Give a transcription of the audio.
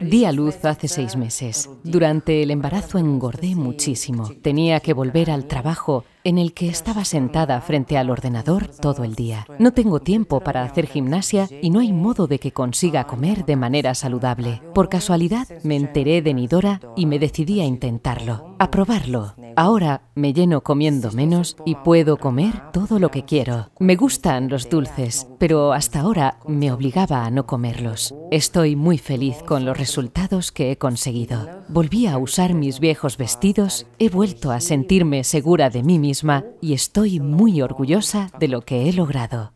Di a luz hace seis meses. Durante el embarazo engordé muchísimo. Tenía que volver al trabajo en el que estaba sentada frente al ordenador todo el día. No tengo tiempo para hacer gimnasia y no hay modo de que consiga comer de manera saludable. Por casualidad me enteré de Nidora y me decidí a intentarlo, a probarlo. Ahora me lleno comiendo menos y puedo comer todo lo que quiero. Me gustan los dulces, pero hasta ahora me obligaba a no comerlos. Estoy muy feliz con los resultados que he conseguido. Volví a usar mis viejos vestidos, he vuelto a sentirme segura de mí misma y estoy muy orgullosa de lo que he logrado.